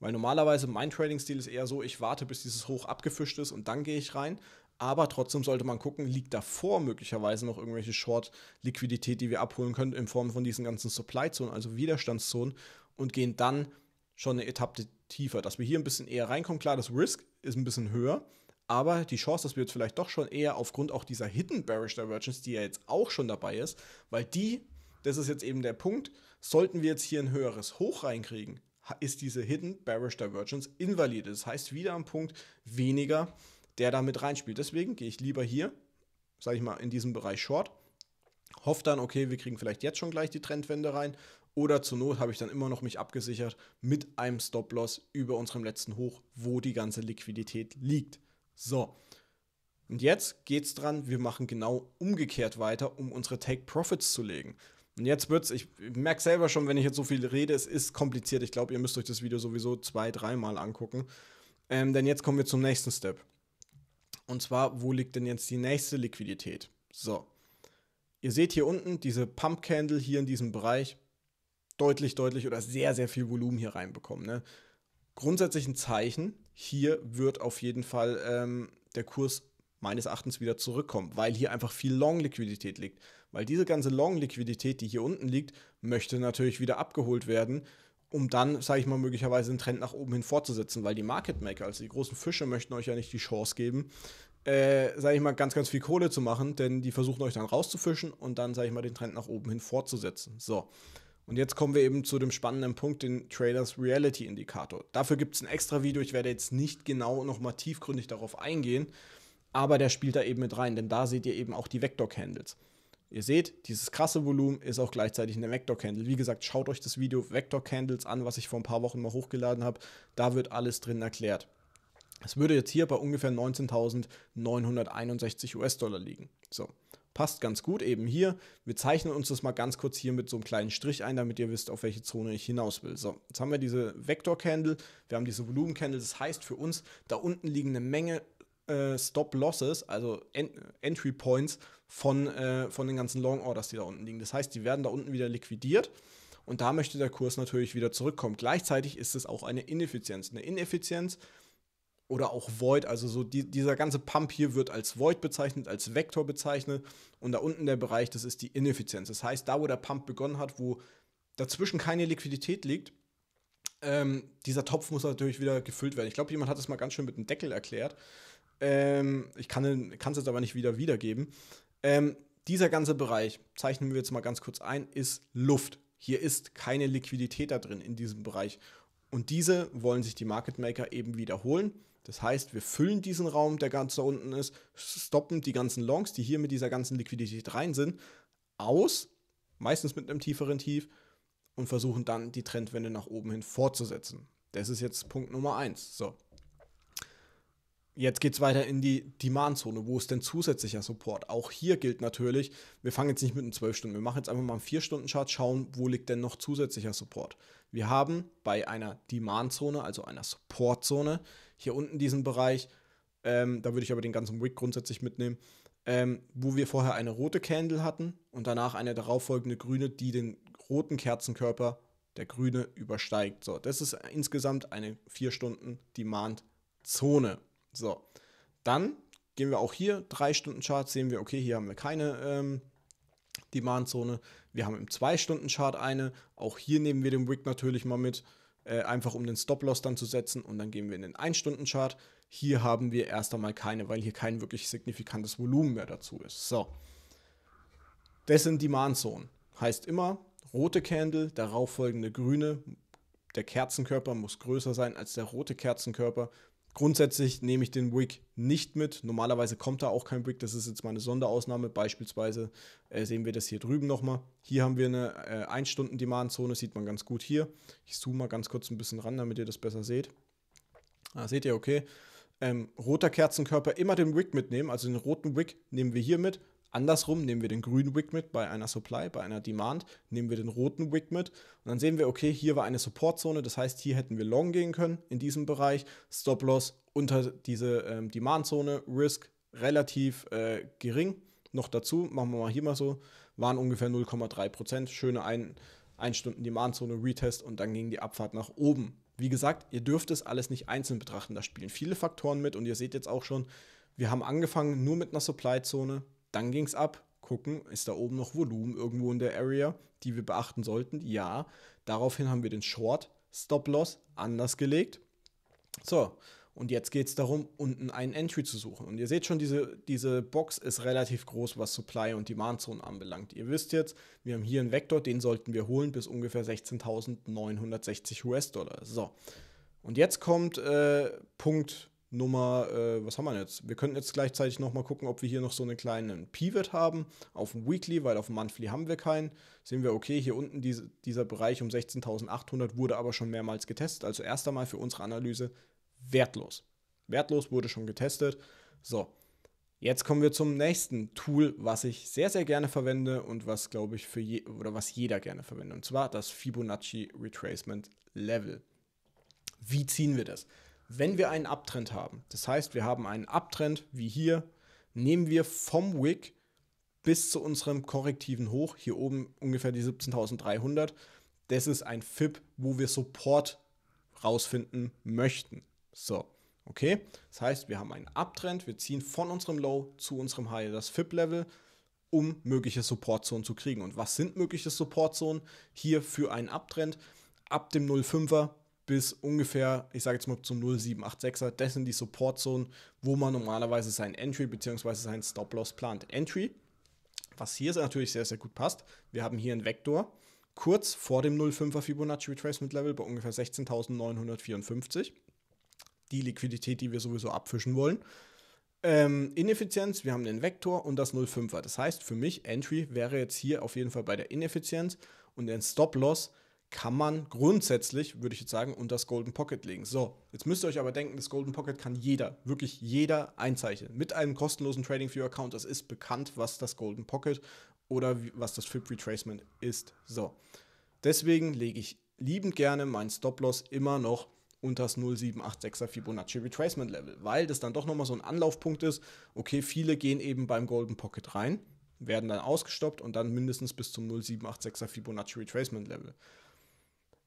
Weil normalerweise mein Trading-Stil ist eher so, ich warte, bis dieses Hoch abgefischt ist und dann gehe ich rein. Aber trotzdem sollte man gucken, liegt davor möglicherweise noch irgendwelche Short-Liquidität, die wir abholen können in Form von diesen ganzen Supply-Zonen, also Widerstandszonen und gehen dann schon eine Etappe tiefer, dass wir hier ein bisschen eher reinkommen. Klar, das Risk ist ein bisschen höher, aber die Chance, dass wir jetzt vielleicht doch schon eher aufgrund auch dieser Hidden Bearish Divergence, die ja jetzt auch schon dabei ist, weil die, das ist jetzt eben der Punkt, sollten wir jetzt hier ein höheres Hoch reinkriegen, ist diese Hidden Bearish Divergence invalid. Das heißt, wieder am Punkt weniger der da mit reinspielt. Deswegen gehe ich lieber hier, sage ich mal, in diesem Bereich Short. Hoffe dann, okay, wir kriegen vielleicht jetzt schon gleich die Trendwende rein. Oder zur Not habe ich dann immer noch mich abgesichert mit einem Stop-Loss über unserem letzten Hoch, wo die ganze Liquidität liegt. So. Und jetzt geht es dran, wir machen genau umgekehrt weiter, um unsere Take-Profits zu legen. Und jetzt wird es, ich merke selber schon, wenn ich jetzt so viel rede, es ist kompliziert. Ich glaube, ihr müsst euch das Video sowieso zwei, dreimal angucken. Ähm, denn jetzt kommen wir zum nächsten Step. Und zwar, wo liegt denn jetzt die nächste Liquidität? So. Ihr seht hier unten diese Pump Candle hier in diesem Bereich deutlich, deutlich oder sehr, sehr viel Volumen hier reinbekommen. Ne? Grundsätzlich ein Zeichen, hier wird auf jeden Fall ähm, der Kurs meines Erachtens wieder zurückkommen, weil hier einfach viel Long-Liquidität liegt. Weil diese ganze Long-Liquidität, die hier unten liegt, möchte natürlich wieder abgeholt werden um dann, sage ich mal, möglicherweise den Trend nach oben hin fortzusetzen, weil die Market Maker, also die großen Fische, möchten euch ja nicht die Chance geben, äh, sage ich mal, ganz, ganz viel Kohle zu machen, denn die versuchen euch dann rauszufischen und dann, sage ich mal, den Trend nach oben hin fortzusetzen. So. Und jetzt kommen wir eben zu dem spannenden Punkt, den Traders Reality Indikator. Dafür gibt es ein extra Video. Ich werde jetzt nicht genau nochmal tiefgründig darauf eingehen, aber der spielt da eben mit rein, denn da seht ihr eben auch die Vector Candles. Ihr seht, dieses krasse Volumen ist auch gleichzeitig eine Vector Candle. Wie gesagt, schaut euch das Video Vector Candles an, was ich vor ein paar Wochen mal hochgeladen habe. Da wird alles drin erklärt. Es würde jetzt hier bei ungefähr 19.961 US-Dollar liegen. So, passt ganz gut eben hier. Wir zeichnen uns das mal ganz kurz hier mit so einem kleinen Strich ein, damit ihr wisst, auf welche Zone ich hinaus will. So, jetzt haben wir diese Vector-Candle, wir haben diese Volumen-Candle. Das heißt für uns, da unten liegen eine Menge äh, Stop-Losses, also Ent Entry-Points, von, äh, von den ganzen Long Orders, die da unten liegen. Das heißt, die werden da unten wieder liquidiert und da möchte der Kurs natürlich wieder zurückkommen. Gleichzeitig ist es auch eine Ineffizienz. Eine Ineffizienz oder auch Void, also so die, dieser ganze Pump hier wird als Void bezeichnet, als Vektor bezeichnet und da unten der Bereich, das ist die Ineffizienz. Das heißt, da wo der Pump begonnen hat, wo dazwischen keine Liquidität liegt, ähm, dieser Topf muss natürlich wieder gefüllt werden. Ich glaube, jemand hat das mal ganz schön mit dem Deckel erklärt. Ähm, ich kann es jetzt aber nicht wieder wiedergeben. Ähm, dieser ganze Bereich, zeichnen wir jetzt mal ganz kurz ein, ist Luft. Hier ist keine Liquidität da drin in diesem Bereich. Und diese wollen sich die Market Maker eben wiederholen. Das heißt, wir füllen diesen Raum, der ganz da unten ist, stoppen die ganzen Longs, die hier mit dieser ganzen Liquidität rein sind, aus, meistens mit einem tieferen Tief, und versuchen dann die Trendwende nach oben hin fortzusetzen. Das ist jetzt Punkt Nummer eins. So, Jetzt geht es weiter in die Demand-Zone. Wo ist denn zusätzlicher Support? Auch hier gilt natürlich, wir fangen jetzt nicht mit einem 12-Stunden, wir machen jetzt einfach mal einen 4-Stunden-Chart, schauen, wo liegt denn noch zusätzlicher Support. Wir haben bei einer Demand-Zone, also einer Support-Zone, hier unten diesen Bereich, ähm, da würde ich aber den ganzen Wick grundsätzlich mitnehmen, ähm, wo wir vorher eine rote Candle hatten und danach eine darauffolgende grüne, die den roten Kerzenkörper, der grüne, übersteigt. So, das ist insgesamt eine 4-Stunden-Demand-Zone. So, dann gehen wir auch hier 3 Stunden Chart, sehen wir, okay, hier haben wir keine ähm, demand Wir haben im 2 Stunden Chart eine. Auch hier nehmen wir den Wick natürlich mal mit, äh, einfach um den Stop-Loss dann zu setzen. Und dann gehen wir in den 1 Stunden Chart. Hier haben wir erst einmal keine, weil hier kein wirklich signifikantes Volumen mehr dazu ist. So, das sind demand Heißt immer, rote Candle, darauf folgende grüne. Der Kerzenkörper muss größer sein als der rote Kerzenkörper. Grundsätzlich nehme ich den Wig nicht mit. Normalerweise kommt da auch kein Wig. Das ist jetzt meine Sonderausnahme. Beispielsweise äh, sehen wir das hier drüben nochmal. Hier haben wir eine äh, 1-Stunden-Demand-Zone. Sieht man ganz gut hier. Ich zoome mal ganz kurz ein bisschen ran, damit ihr das besser seht. Ah, seht ihr, okay. Ähm, roter Kerzenkörper immer den Wig mitnehmen. Also den roten Wig nehmen wir hier mit. Andersrum nehmen wir den grünen Wick mit bei einer Supply, bei einer Demand, nehmen wir den roten Wick mit und dann sehen wir, okay, hier war eine Supportzone, das heißt, hier hätten wir Long gehen können in diesem Bereich, Stop Loss unter diese ähm, Demand-Zone, Risk relativ äh, gering. Noch dazu, machen wir mal hier mal so, waren ungefähr 0,3%, schöne 1 Stunden Demand-Zone, Retest und dann ging die Abfahrt nach oben. Wie gesagt, ihr dürft es alles nicht einzeln betrachten, da spielen viele Faktoren mit und ihr seht jetzt auch schon, wir haben angefangen nur mit einer Supply-Zone, dann ging es ab. Gucken, ist da oben noch Volumen irgendwo in der Area, die wir beachten sollten? Ja. Daraufhin haben wir den Short Stop Loss anders gelegt. So, und jetzt geht es darum, unten einen Entry zu suchen. Und ihr seht schon, diese, diese Box ist relativ groß, was Supply und Demand Zone anbelangt. Ihr wisst jetzt, wir haben hier einen Vektor, den sollten wir holen bis ungefähr 16.960 US-Dollar. So, und jetzt kommt äh, Punkt Nummer, äh, was haben wir jetzt? Wir könnten jetzt gleichzeitig nochmal gucken, ob wir hier noch so einen kleinen Pivot haben auf dem Weekly, weil auf dem Monthly haben wir keinen. Sehen wir, okay, hier unten diese, dieser Bereich um 16.800 wurde aber schon mehrmals getestet. Also erst einmal für unsere Analyse wertlos. Wertlos wurde schon getestet. So, jetzt kommen wir zum nächsten Tool, was ich sehr, sehr gerne verwende und was, glaube ich, für je oder was jeder gerne verwendet. Und zwar das Fibonacci Retracement Level. Wie ziehen wir das? Wenn wir einen Abtrend haben, das heißt, wir haben einen Abtrend wie hier, nehmen wir vom Wick bis zu unserem korrektiven Hoch, hier oben ungefähr die 17.300. Das ist ein FIP, wo wir Support rausfinden möchten. So, okay? Das heißt, wir haben einen Abtrend, wir ziehen von unserem Low zu unserem High das fip level um mögliche Supportzonen zu kriegen. Und was sind mögliche Supportzonen hier für einen Abtrend? Ab dem 05er bis ungefähr, ich sage jetzt mal zum 0786er, das sind die Support-Zonen, wo man normalerweise sein Entry bzw. sein Stop-Loss plant. Entry, was hier natürlich sehr, sehr gut passt, wir haben hier einen Vektor, kurz vor dem 05er Fibonacci Retracement Level bei ungefähr 16.954. Die Liquidität, die wir sowieso abfischen wollen. Ähm, Ineffizienz, wir haben den Vektor und das 05er. Das heißt, für mich Entry wäre jetzt hier auf jeden Fall bei der Ineffizienz und den Stop-Loss kann man grundsätzlich, würde ich jetzt sagen, unter das Golden Pocket legen. So, jetzt müsst ihr euch aber denken, das Golden Pocket kann jeder, wirklich jeder einzeichnen. Mit einem kostenlosen Trading View Account, das ist bekannt, was das Golden Pocket oder was das FIP Retracement ist. So, deswegen lege ich liebend gerne meinen Stop-Loss immer noch unter das 0786er Fibonacci Retracement Level, weil das dann doch nochmal so ein Anlaufpunkt ist. Okay, viele gehen eben beim Golden Pocket rein, werden dann ausgestoppt und dann mindestens bis zum 0786er Fibonacci Retracement Level.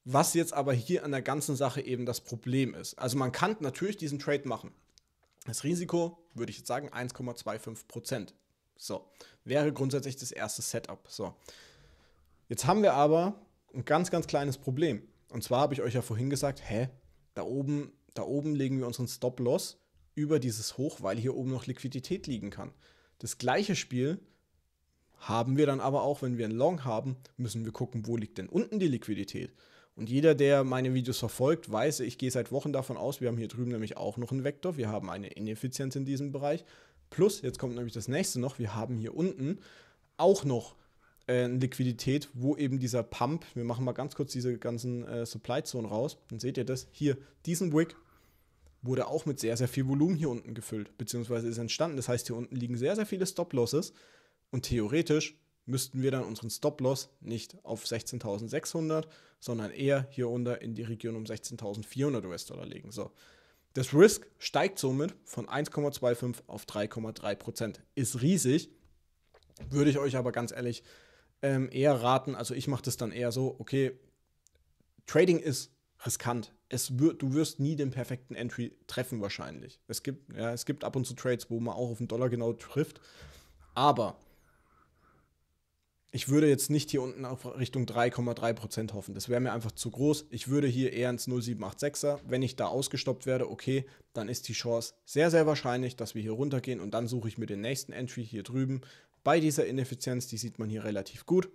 Was jetzt aber hier an der ganzen Sache eben das Problem ist. Also man kann natürlich diesen Trade machen. Das Risiko, würde ich jetzt sagen, 1,25 So, wäre grundsätzlich das erste Setup. So, jetzt haben wir aber ein ganz, ganz kleines Problem. Und zwar habe ich euch ja vorhin gesagt, hä, da oben, da oben legen wir unseren Stop-Loss über dieses Hoch, weil hier oben noch Liquidität liegen kann. Das gleiche Spiel haben wir dann aber auch, wenn wir einen Long haben, müssen wir gucken, wo liegt denn unten die Liquidität. Und jeder, der meine Videos verfolgt, weiß, ich gehe seit Wochen davon aus, wir haben hier drüben nämlich auch noch einen Vektor, wir haben eine Ineffizienz in diesem Bereich. Plus, jetzt kommt nämlich das nächste noch, wir haben hier unten auch noch äh, Liquidität, wo eben dieser Pump, wir machen mal ganz kurz diese ganzen äh, Supply Zone raus, dann seht ihr das, hier, diesen Wick wurde auch mit sehr, sehr viel Volumen hier unten gefüllt, beziehungsweise ist entstanden. Das heißt, hier unten liegen sehr, sehr viele Stop-Losses und theoretisch müssten wir dann unseren Stop-Loss nicht auf 16.600, sondern eher hier unter in die Region um 16.400 US-Dollar legen. So. Das Risk steigt somit von 1,25 auf 3,3 Prozent. Ist riesig, würde ich euch aber ganz ehrlich ähm, eher raten. Also ich mache das dann eher so, okay, Trading ist riskant. Es wird, du wirst nie den perfekten Entry treffen wahrscheinlich. Es gibt, ja, es gibt ab und zu Trades, wo man auch auf den Dollar genau trifft. Aber ich würde jetzt nicht hier unten auf Richtung 3,3% hoffen. Das wäre mir einfach zu groß. Ich würde hier eher ins 0786er. Wenn ich da ausgestoppt werde, okay, dann ist die Chance sehr, sehr wahrscheinlich, dass wir hier runtergehen und dann suche ich mir den nächsten Entry hier drüben. Bei dieser Ineffizienz, die sieht man hier relativ gut,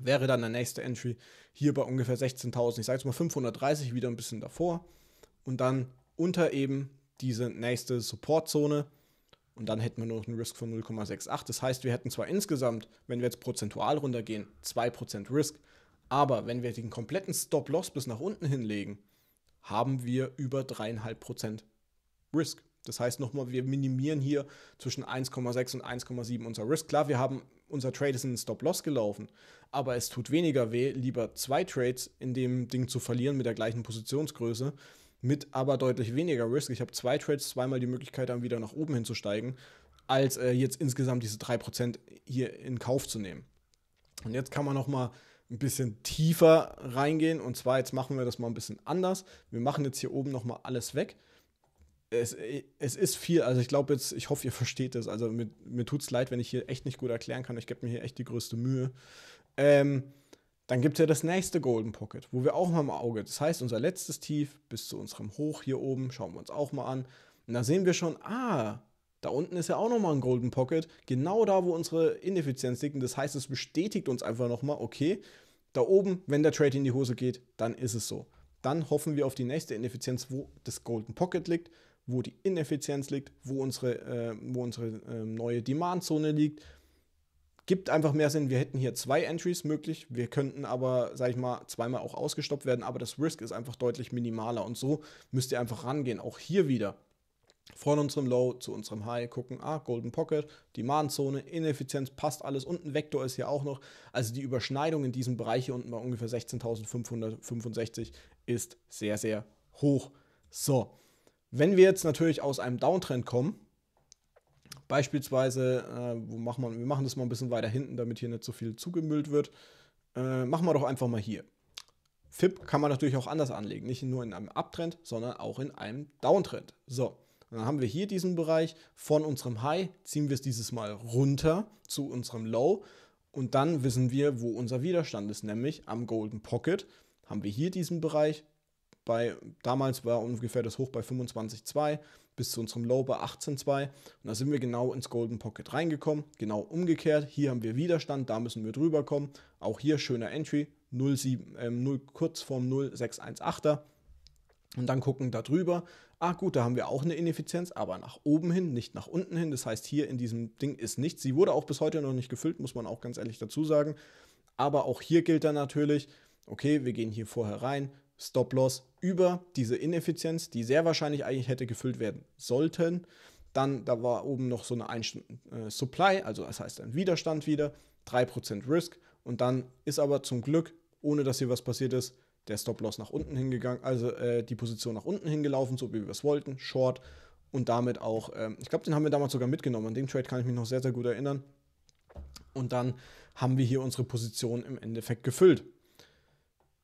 wäre dann der nächste Entry hier bei ungefähr 16.000, ich sage jetzt mal 530, wieder ein bisschen davor und dann unter eben diese nächste Supportzone. zone und dann hätten wir nur noch einen Risk von 0,68. Das heißt, wir hätten zwar insgesamt, wenn wir jetzt prozentual runtergehen, 2% Risk, aber wenn wir den kompletten Stop-Loss bis nach unten hinlegen, haben wir über 3,5% Risk. Das heißt nochmal, wir minimieren hier zwischen 1,6 und 1,7 unser Risk. Klar, wir haben, unser Trade ist in den Stop-Loss gelaufen, aber es tut weniger weh, lieber zwei Trades in dem Ding zu verlieren mit der gleichen Positionsgröße, mit aber deutlich weniger Risk. Ich habe zwei Trades, zweimal die Möglichkeit, dann wieder nach oben hinzusteigen, als äh, jetzt insgesamt diese 3% hier in Kauf zu nehmen. Und jetzt kann man nochmal ein bisschen tiefer reingehen. Und zwar jetzt machen wir das mal ein bisschen anders. Wir machen jetzt hier oben nochmal alles weg. Es, äh, es, ist viel, also ich glaube jetzt, ich hoffe, ihr versteht es. Also mir, mir tut es leid, wenn ich hier echt nicht gut erklären kann. Ich gebe mir hier echt die größte Mühe. Ähm, dann gibt es ja das nächste Golden Pocket, wo wir auch mal im Auge, das heißt unser letztes Tief bis zu unserem Hoch hier oben, schauen wir uns auch mal an. Und da sehen wir schon, ah, da unten ist ja auch nochmal ein Golden Pocket, genau da, wo unsere Ineffizienz liegt. Und das heißt, es bestätigt uns einfach nochmal, okay, da oben, wenn der Trade in die Hose geht, dann ist es so. Dann hoffen wir auf die nächste Ineffizienz, wo das Golden Pocket liegt, wo die Ineffizienz liegt, wo unsere, äh, wo unsere äh, neue Demandzone liegt gibt einfach mehr Sinn. Wir hätten hier zwei Entries möglich. Wir könnten aber, sag ich mal, zweimal auch ausgestoppt werden, aber das Risk ist einfach deutlich minimaler. Und so müsst ihr einfach rangehen. Auch hier wieder. Von unserem Low zu unserem High gucken, ah, Golden Pocket, Demandzone, Ineffizienz, passt alles und ein Vektor ist hier auch noch. Also die Überschneidung in diesem Bereich hier unten bei ungefähr 16.565 ist sehr, sehr hoch. So, wenn wir jetzt natürlich aus einem Downtrend kommen, Beispielsweise, äh, wo machen wir, wir machen das mal ein bisschen weiter hinten, damit hier nicht so viel zugemüllt wird. Äh, machen wir doch einfach mal hier. FIP kann man natürlich auch anders anlegen, nicht nur in einem Uptrend, sondern auch in einem Downtrend. So, dann haben wir hier diesen Bereich von unserem High, ziehen wir es dieses Mal runter zu unserem Low und dann wissen wir, wo unser Widerstand ist, nämlich am Golden Pocket haben wir hier diesen Bereich bei, damals war ungefähr das Hoch bei 25,2 bis zu unserem Low bei 18,2 und da sind wir genau ins Golden Pocket reingekommen, genau umgekehrt, hier haben wir Widerstand, da müssen wir drüber kommen, auch hier schöner Entry, 0,7, äh, 0, kurz vorm 0,618er und dann gucken da drüber, ah gut, da haben wir auch eine Ineffizienz, aber nach oben hin, nicht nach unten hin, das heißt hier in diesem Ding ist nichts, sie wurde auch bis heute noch nicht gefüllt, muss man auch ganz ehrlich dazu sagen, aber auch hier gilt dann natürlich, okay, wir gehen hier vorher rein, Stop-Loss über diese Ineffizienz, die sehr wahrscheinlich eigentlich hätte gefüllt werden sollten. Dann, da war oben noch so eine Einstunden äh, Supply, also das heißt ein Widerstand wieder, 3% Risk. Und dann ist aber zum Glück, ohne dass hier was passiert ist, der Stop-Loss nach unten hingegangen, also äh, die Position nach unten hingelaufen, so wie wir es wollten, Short und damit auch, ähm, ich glaube, den haben wir damals sogar mitgenommen. An dem Trade kann ich mich noch sehr, sehr gut erinnern. Und dann haben wir hier unsere Position im Endeffekt gefüllt.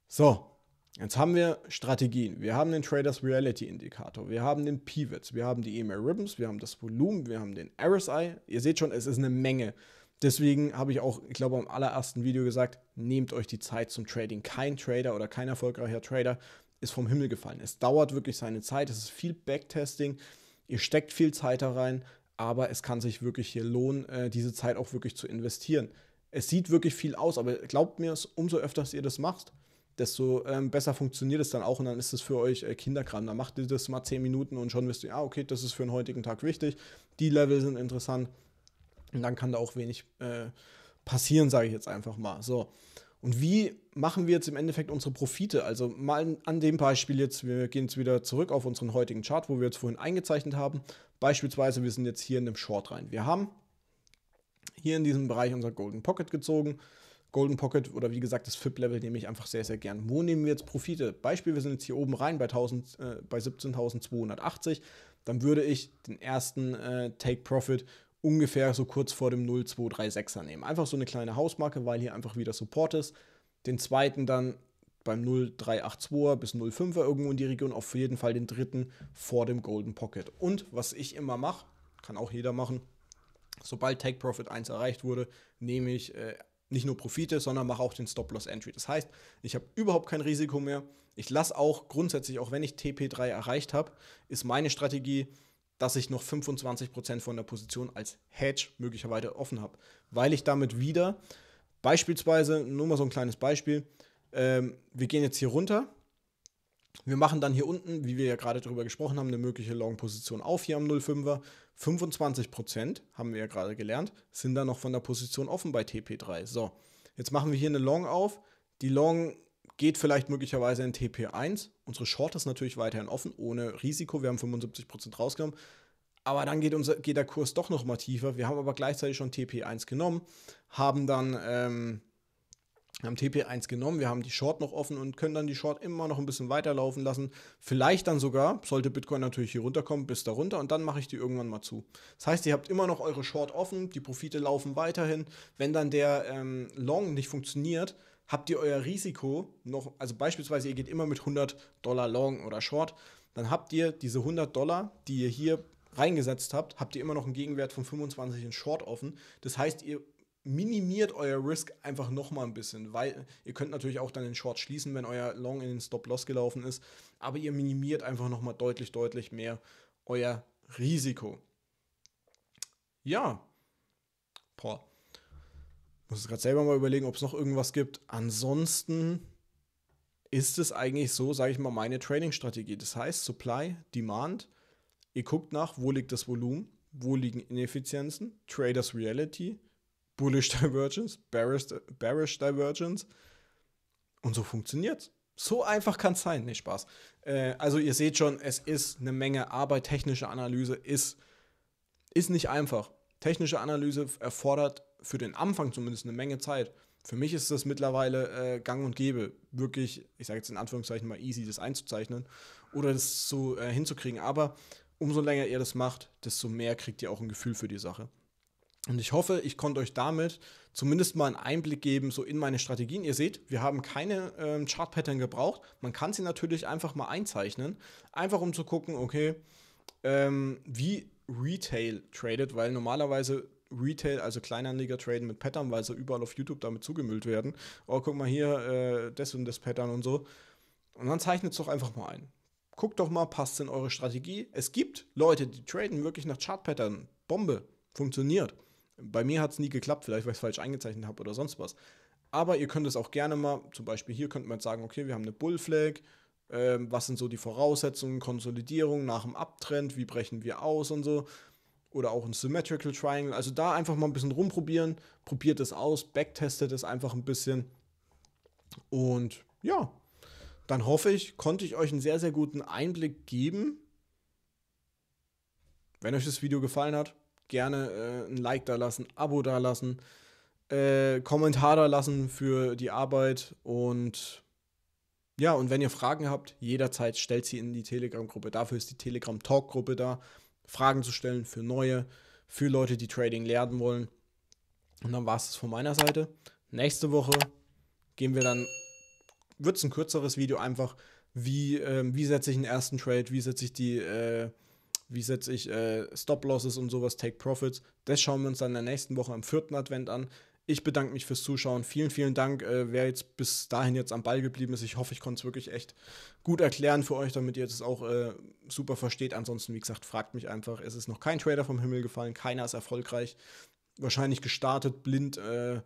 So, Jetzt haben wir Strategien. Wir haben den Traders Reality Indikator. Wir haben den Pivots. Wir haben die E-Mail Ribbons. Wir haben das Volumen. Wir haben den RSI. Ihr seht schon, es ist eine Menge. Deswegen habe ich auch, ich glaube, im allerersten Video gesagt, nehmt euch die Zeit zum Trading. Kein Trader oder kein erfolgreicher Trader ist vom Himmel gefallen. Es dauert wirklich seine Zeit. Es ist viel Backtesting. Ihr steckt viel Zeit da rein, aber es kann sich wirklich hier lohnen, äh, diese Zeit auch wirklich zu investieren. Es sieht wirklich viel aus, aber glaubt mir, umso öfter ihr das macht, desto ähm, besser funktioniert es dann auch und dann ist es für euch äh, Kinderkram. Dann macht ihr das mal 10 Minuten und schon wisst ihr, ah, okay, das ist für den heutigen Tag wichtig, die Level sind interessant und dann kann da auch wenig äh, passieren, sage ich jetzt einfach mal. So. Und wie machen wir jetzt im Endeffekt unsere Profite? Also mal an dem Beispiel jetzt, wir gehen jetzt wieder zurück auf unseren heutigen Chart, wo wir jetzt vorhin eingezeichnet haben. Beispielsweise, wir sind jetzt hier in dem Short rein. Wir haben hier in diesem Bereich unser Golden Pocket gezogen. Golden Pocket oder wie gesagt das FIP-Level nehme ich einfach sehr, sehr gern. Wo nehmen wir jetzt Profite? Beispiel, wir sind jetzt hier oben rein bei, äh, bei 17.280. Dann würde ich den ersten äh, Take-Profit ungefähr so kurz vor dem 0236er nehmen. Einfach so eine kleine Hausmarke, weil hier einfach wieder Support ist. Den zweiten dann beim 0382er bis 05er irgendwo in die Region. Auf jeden Fall den dritten vor dem Golden Pocket. Und was ich immer mache, kann auch jeder machen, sobald Take Profit 1 erreicht wurde, nehme ich äh, nicht nur Profite, sondern mache auch den Stop-Loss-Entry. Das heißt, ich habe überhaupt kein Risiko mehr. Ich lasse auch grundsätzlich, auch wenn ich TP3 erreicht habe, ist meine Strategie, dass ich noch 25% von der Position als Hedge möglicherweise offen habe, weil ich damit wieder beispielsweise, nur mal so ein kleines Beispiel, ähm, wir gehen jetzt hier runter, wir machen dann hier unten, wie wir ja gerade darüber gesprochen haben, eine mögliche Long-Position auf hier am 05er. 25% haben wir ja gerade gelernt, sind dann noch von der Position offen bei TP3. So, jetzt machen wir hier eine Long auf. Die Long geht vielleicht möglicherweise in TP1. Unsere Short ist natürlich weiterhin offen, ohne Risiko. Wir haben 75% rausgenommen. Aber dann geht, unser, geht der Kurs doch noch mal tiefer. Wir haben aber gleichzeitig schon TP1 genommen, haben dann ähm, haben TP1 genommen, wir haben die Short noch offen und können dann die Short immer noch ein bisschen weiterlaufen lassen. Vielleicht dann sogar, sollte Bitcoin natürlich hier runterkommen, bis da runter und dann mache ich die irgendwann mal zu. Das heißt, ihr habt immer noch eure Short offen, die Profite laufen weiterhin. Wenn dann der ähm, Long nicht funktioniert, habt ihr euer Risiko noch, also beispielsweise ihr geht immer mit 100 Dollar Long oder Short, dann habt ihr diese 100 Dollar, die ihr hier reingesetzt habt, habt ihr immer noch einen Gegenwert von 25 in Short offen. Das heißt, ihr minimiert euer Risk einfach nochmal ein bisschen, weil ihr könnt natürlich auch dann den Short schließen, wenn euer Long in den Stop-Loss gelaufen ist, aber ihr minimiert einfach nochmal deutlich, deutlich mehr euer Risiko. Ja, boah, muss gerade selber mal überlegen, ob es noch irgendwas gibt. Ansonsten ist es eigentlich so, sage ich mal, meine Trading-Strategie. Das heißt, Supply, Demand, ihr guckt nach, wo liegt das Volumen, wo liegen Ineffizienzen, Traders Reality, Bullish Divergence, Bearish, Bearish Divergence. Und so funktioniert's. So einfach kann es sein. Nee, Spaß. Äh, also ihr seht schon, es ist eine Menge Arbeit. Technische Analyse ist, ist nicht einfach. Technische Analyse erfordert für den Anfang zumindest eine Menge Zeit. Für mich ist das mittlerweile äh, gang und gäbe, wirklich, ich sage jetzt in Anführungszeichen mal easy, das einzuzeichnen oder das so äh, hinzukriegen. Aber umso länger ihr das macht, desto mehr kriegt ihr auch ein Gefühl für die Sache. Und ich hoffe, ich konnte euch damit zumindest mal einen Einblick geben, so in meine Strategien. Ihr seht, wir haben keine ähm, Chart-Pattern gebraucht. Man kann sie natürlich einfach mal einzeichnen, einfach um zu gucken, okay, ähm, wie Retail tradet, weil normalerweise Retail, also Kleinanleger traden mit Pattern, weil sie überall auf YouTube damit zugemüllt werden. Oh, guck mal hier, äh, das und das Pattern und so. Und dann zeichnet es doch einfach mal ein. Guckt doch mal, passt es in eure Strategie. Es gibt Leute, die traden wirklich nach Chart-Pattern. Bombe, funktioniert. Bei mir hat es nie geklappt, vielleicht weil ich es falsch eingezeichnet habe oder sonst was. Aber ihr könnt es auch gerne mal, zum Beispiel hier könnt man jetzt sagen, okay, wir haben eine Bullflag, ähm, was sind so die Voraussetzungen, Konsolidierung nach dem Abtrend, wie brechen wir aus und so. Oder auch ein Symmetrical Triangle. Also da einfach mal ein bisschen rumprobieren, probiert es aus, backtestet es einfach ein bisschen. Und ja, dann hoffe ich, konnte ich euch einen sehr, sehr guten Einblick geben. Wenn euch das Video gefallen hat, gerne äh, ein Like da lassen, Abo da lassen, äh, Kommentar da lassen für die Arbeit und ja, und wenn ihr Fragen habt, jederzeit stellt sie in die Telegram-Gruppe. Dafür ist die Telegram-Talk-Gruppe da, Fragen zu stellen für neue, für Leute, die Trading lernen wollen. Und dann war es das von meiner Seite. Nächste Woche gehen wir dann, wird es ein kürzeres Video einfach, wie, ähm, wie setze ich einen ersten Trade, wie setze ich die äh, wie setze ich äh, Stop-Losses und sowas, Take-Profits. Das schauen wir uns dann in der nächsten Woche am vierten Advent an. Ich bedanke mich fürs Zuschauen. Vielen, vielen Dank, äh, wer jetzt bis dahin jetzt am Ball geblieben ist. Ich hoffe, ich konnte es wirklich echt gut erklären für euch, damit ihr es auch äh, super versteht. Ansonsten, wie gesagt, fragt mich einfach. Es ist noch kein Trader vom Himmel gefallen. Keiner ist erfolgreich. Wahrscheinlich gestartet, blind. Äh,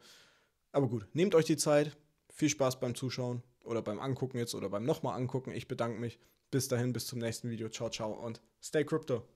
aber gut, nehmt euch die Zeit. Viel Spaß beim Zuschauen oder beim Angucken jetzt oder beim nochmal angucken. Ich bedanke mich. Bis dahin, bis zum nächsten Video. Ciao, ciao und stay crypto.